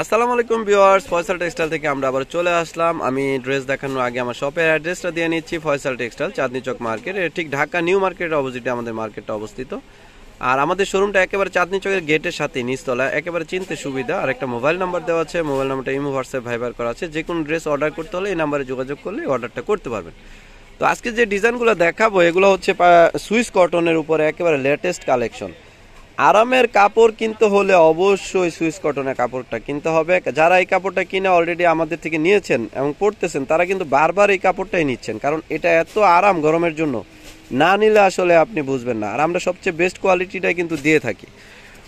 আসসালামু আলাইকুম viewers Faisal textile থেকে আমরা আবার চলে আসলাম আমি ড্রেস দেখানোর আগে আমার শপের অ্যাড্রেসটা দিয়ে নিচ্ছি ফয়সাল টেক্সটাইল চাঁদনি চক মার্কেট ঠিক ঢাকা নিউ মার্কেটের অপোজিটে আমাদের মার্কেটটা অবস্থিত আর আমাদের শোরুমটা একেবারে চাঁদনি চকের গেটের সাথে নিচতলা একেবারে চিনতে সুবিধা আর একটা মোবাইল নাম্বার দেওয়া আছে মোবাইল নাম্বারটা ইমো হোয়াটসঅ্যাপ ভাইবার করা আছে যে কোনো ড্রেস অর্ডার করতে হলে এই নাম্বারে যোগাযোগ করলে অর্ডারটা করতে পারবেন তো আজকে যে ডিজাইনগুলো দেখাবো এগুলো হচ্ছে সুইস কটনের উপরে একেবারে লেটেস্ট কালেকশন আরামের কাপড় কিনতে হলে অবশ্যই সুইস কটনের কাপড়টা কিনতে হবে যারা এই কাপড়টা কিনে অলরেডি আমাদের থেকে নিয়েছেন এবং পড়তেছেন তারা কিন্তু বারবার এই কাপড়টাই নিচ্ছেন কারণ এটা এত আরাম গরমের জন্য না নিলে আসলে আপনি বুঝবেন না আর আমরা সবচেয়ে বেস্ট কোয়ালিটিটাই কিন্তু দিয়ে থাকি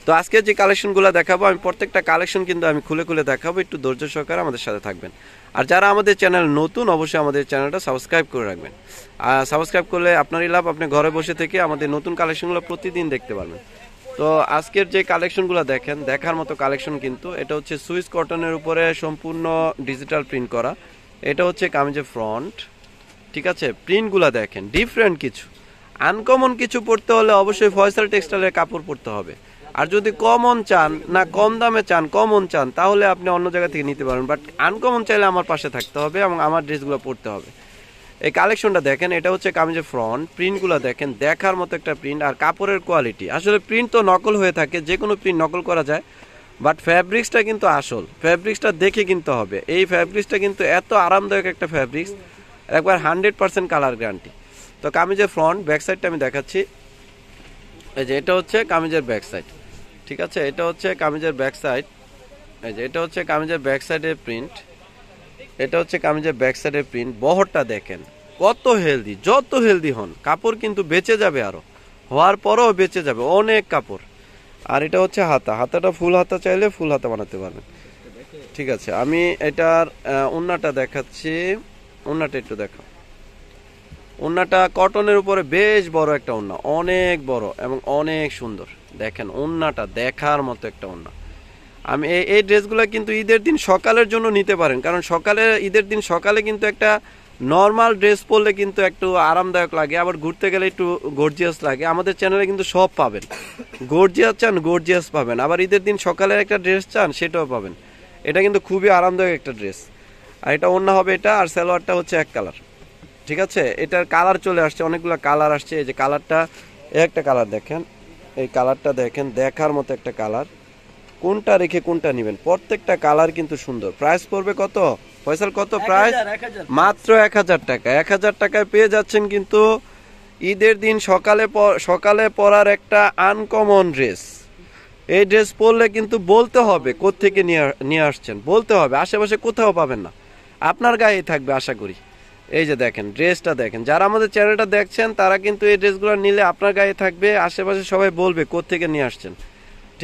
তো আজকে যে কালেকশনগুলো দেখাবো আমি প্রত্যেকটা কালেকশন কিন্তু আমি খুলে খুলে দেখাবো একটু ধৈর্য সহকারে আমাদের সাথে থাকবেন আর যারা আমাদের চ্যানেল নতুন অবশ্যই আমাদের চ্যানেলটা সাবস্ক্রাইব করে রাখবেন আর সাবস্ক্রাইব করলে আপনারই লাভ আপনি ঘরে বসে থেকে আমাদের নতুন কালেকশনগুলো প্রতিদিন দেখতে পারবেন তো আজকের যে কালেকশনগুলো দেখেন দেখার মতো কালেকশন কিন্তু এটা হচ্ছে সুইস কটনের উপরে সম্পূর্ণ ডিজিটাল প্রিন্ট করা এটা হচ্ছে কামিজে ফ্রন্ট ঠিক আছে প্রিন্টগুলো দেখেন ডিফারেন্ট কিছু আনকমন কিছু পড়তে হলে অবশ্যই ফয়সাল টেক্সটাইলের কাপড় পরতে হবে আর যদি কমন চান না কম দামে চান কমন চান তাহলে আপনি অন্য জায়গা থেকে নিতে পারেন বাট আনকমন চাইলে আমার পাশে থাকতে হবে এবং আমার ড্রেসগুলো পরতে হবে এই কালেকশনটা দেখেন এটা হচ্ছে কামিজের ফ্রন্ট প্রিন্টগুলো দেখেন দেখার মতো একটা প্রিন্ট আর কাপড়ের কোয়ালিটি আসলে প্রিন্ট তো নকল হয়ে থাকে যে কোনো প্রিন্ট নকল করা যায় বাট ফ্যাব্রিক্সটা কিন্তু আসল ফ্যাব্রিক্সটা দেখে কিনতে হবে এই ফ্যাব্রিক্সটা কিন্তু এত আরামদায়ক একটা ফ্যাব্রিক্স একবার হান্ড্রেড পার্সেন্ট কালার গ্যারান্টি তো কামিজের ফ্রন্ট ব্যাক সাইডটা আমি দেখাচ্ছি এই যে এটা হচ্ছে কামিজের ব্যাক সাইড ঠিক আছে এটা হচ্ছে কামিজের ব্যাক সাইড এই যে এটা হচ্ছে কামিজের ব্যাক সাইডের প্রিন্ট এটা হচ্ছে কামিজের ব্যাক সাইডের প্রিন্ট বহরটা দেখেন কত হেলদি যত হেলদি হন কাপড় কিন্তু বেঁচে যাবে আরও হওয়ার পরও বেঁচে যাবে অনেক কাপড় আর এটা হচ্ছে হাতা হাতাটা ফুল হাতা চাইলে ফুল হাতা বানাতে পারবেন ঠিক আছে আমি এটার ওন্নাটা দেখাচ্ছি ওন্নাটা একটু দেখা ওন্নাটা কটনের উপরে বেশ বড় একটা ওন্না অনেক বড় এবং অনেক সুন্দর দেখেন ওন্নাটা দেখার মতো একটা ওন্না আমি এই ড্রেসগুলো কিন্তু ঈদের দিন সকালের জন্য নিতে পারেন কারণ সকালে ঈদের দিন সকালে কিন্তু একটা নর্মাল ড্রেস পরলে কিন্তু একটু আরামদায়ক লাগে আবার ঘুরতে গেলে একটু গর্জিয়াস লাগে আমাদের চ্যানেলে কিন্তু সব পাবেন গর্জিয়াস চান গর্জিয়াস পাবেন আবার ঈদের দিন সকালের একটা ড্রেস চান সেটাও পাবেন এটা কিন্তু খুবই আরামদায়ক একটা ড্রেস আর এটা অন্য হবে এটা আর সালোয়ারটা হচ্ছে এক কালার ঠিক আছে এটার কালার চলে আসছে অনেকগুলো কালার আসছে এই যে কালারটা একটা কালার দেখেন এই কালারটা দেখেন দেখার মতো একটা কালার কোনটা রেখে কোনটা নেবেন প্রত্যেকটা কালার কিন্তু সুন্দর প্রাইস পড়বে কত ফয়সাল কত প্রাইস মাত্র এক হাজার টাকা এক হাজার টাকায় পেয়ে যাচ্ছেন কিন্তু ঈদের দিন সকালে সকালে পরার একটা আনকমন ড্রেস এই ড্রেস পরলে কিন্তু বলতে হবে কোত্থেকে নিয়ে নিয়ে আসছেন বলতে হবে আশেপাশে কোথাও পাবেন না আপনার গায়ে থাকবে আশা করি এই যে দেখেন ড্রেসটা দেখেন যারা আমাদের চ্যানেলটা দেখছেন তারা কিন্তু এই ড্রেসগুলো নিলে আপনার গায়ে থাকবে আশেপাশে সবাই বলবে কোত্থেকে নিয়ে আসছেন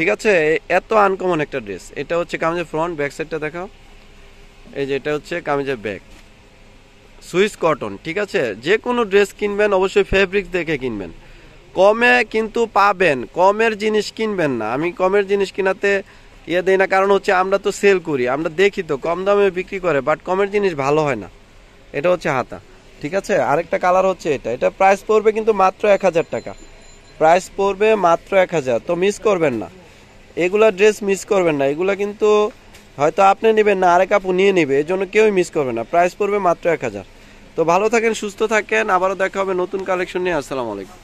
ঠিক আছে এত আনকমন একটা ড্রেস এটা হচ্ছে কামিজের ফ্রন্ট ব্যাক সাইডটা দেখাও এই যে এটা হচ্ছে কামিজের ব্যাক সুইস কটন ঠিক আছে যে কোনো ড্রেস কিনবেন অবশ্যই ফেব্রিক দেখে কিনবেন কমে কিন্তু পাবেন কমের জিনিস কিনবেন না আমি কমের জিনিস কিনাতে ইয়ে দেই না কারণ হচ্ছে আমরা তো সেল করি আমরা দেখি তো কম দামে বিক্রি করে বাট কমের জিনিস ভালো হয় না এটা হচ্ছে হাতা ঠিক আছে আরেকটা কালার হচ্ছে এটা এটা প্রাইস পড়বে কিন্তু মাত্র এক হাজার টাকা প্রাইস পড়বে মাত্র এক হাজার তো মিস করবেন না এগুলা ড্রেস মিস করবেন না এগুলা কিন্তু হয়তো আপনি নেবেন না আরেক আপু নিয়ে নেবে এই জন্য কেউই মিস করবে না প্রাইস পড়বে মাত্র এক হাজার তো ভালো থাকেন সুস্থ থাকেন আবারও দেখা হবে নতুন কালেকশন নিয়ে আসসালামু আলাইকুম